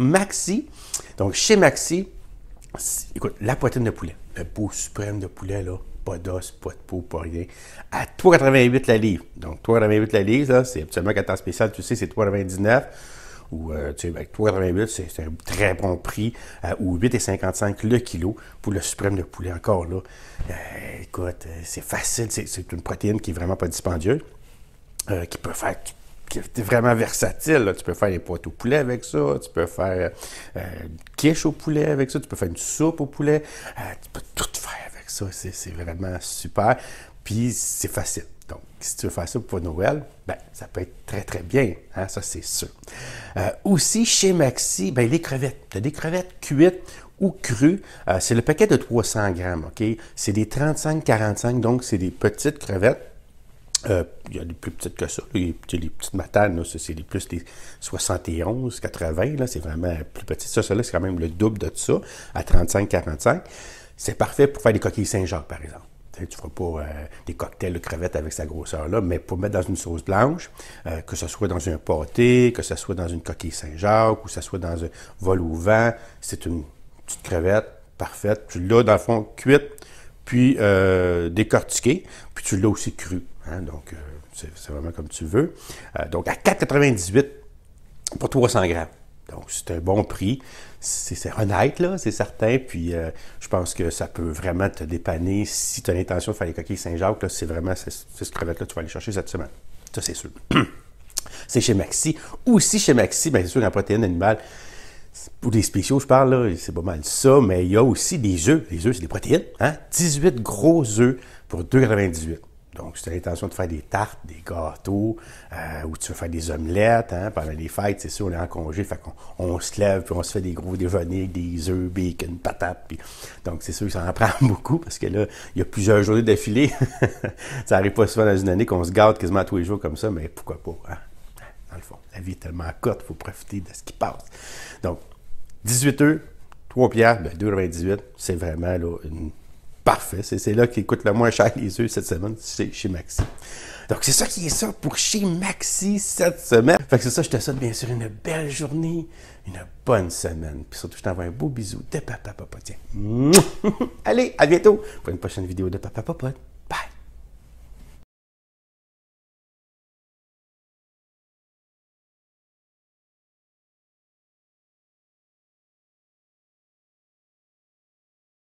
Maxi. Donc, chez Maxi, écoute, la poitrine de poulet, le beau suprême de poulet, là, pas d'os, pas de peau, pas rien, à 3,88 la livre. Donc, 3,88 la livre, c'est absolument qu'à temps spécial, tu sais, c'est 3,99 ou euh, tu sais, ben, avec 3,88, c'est un très bon prix, euh, ou 8,55 le kilo pour le suprême de poulet encore là. Euh, écoute, c'est facile, c'est une protéine qui est vraiment pas dispendieuse, qui peut faire, t'es vraiment versatile. Tu peux faire des pâtes au poulet avec ça, tu peux faire euh, une quiche au poulet avec ça, tu peux faire une soupe au poulet. Euh, tu peux tout faire avec ça. C'est vraiment super. Puis c'est facile. Donc, si tu veux faire ça pour Noël, ben, ça peut être très, très bien. Hein, ça, c'est sûr. Euh, aussi, chez Maxi, ben, les crevettes. Tu as des crevettes cuites ou crues. c'est le paquet de 300 grammes. ok C'est des 35-45, donc c'est des petites crevettes euh, il y a des plus petites que ça. Les, petites matanes, c'est les plus les 71, 80, c'est vraiment plus petit. Ça, c'est quand même le double de ça, à 35-45. C'est parfait pour faire des coquilles Saint-Jacques, par exemple. Tu ne feras pas euh, des cocktails de crevettes avec sa grosseur-là, mais pour mettre dans une sauce blanche, euh, que ce soit dans un pâté, que ce soit dans une coquille Saint-Jacques, ou que ce soit dans un vol au vent, c'est une petite crevette parfaite. Tu l'as, dans le fond, cuite, puis décortiquée, puis tu l'as aussi crue. Hein, donc, euh, c'est vraiment comme tu veux. Euh, donc, à 4,98 pour 300 grammes. Donc, c'est un bon prix. C'est honnête, là, c'est certain. Puis, euh, je pense que ça peut vraiment te dépanner si tu as l'intention de faire les coquilles Saint-Jacques. C'est vraiment cette crevette-là que tu vas aller chercher cette semaine. Ça, c'est sûr. C'est chez Maxi. Aussi chez Maxi, bien sûr, la protéine animale, Pour des spéciaux, je parle, c'est pas mal ça, mais il y a aussi des œufs. Les œufs, c'est des protéines. Hein? 18 gros œufs pour 2,98. Donc, si tu as l'intention de faire des tartes, des gâteaux, euh, ou tu veux faire des omelettes, hein, pendant les fêtes, c'est sûr, on est en congé, fait qu'on on se lève, puis on se fait des gros déjeuners, des œufs, bacon, patates. Puis... Donc, c'est sûr que ça en prend beaucoup, parce que là, il y a plusieurs journées d'affilée. ça n'arrive pas souvent dans une année qu'on se garde quasiment tous les jours comme ça, mais pourquoi pas, hein? Dans le fond, la vie est tellement courte, il faut profiter de ce qui passe. Donc, 18 œufs, 3 pierres, ben 2,98, c'est vraiment là, une Parfait. C'est là qui coûte le moins cher les œufs cette semaine, c'est chez Maxi. Donc, c'est ça qui est ça pour chez Maxi cette semaine. Fait que c'est ça, je te souhaite bien sûr une belle journée, une bonne semaine. Puis surtout, je t'envoie un beau bisou de Papa Papa. Tiens. Allez, à bientôt pour une prochaine vidéo de Papa Papa.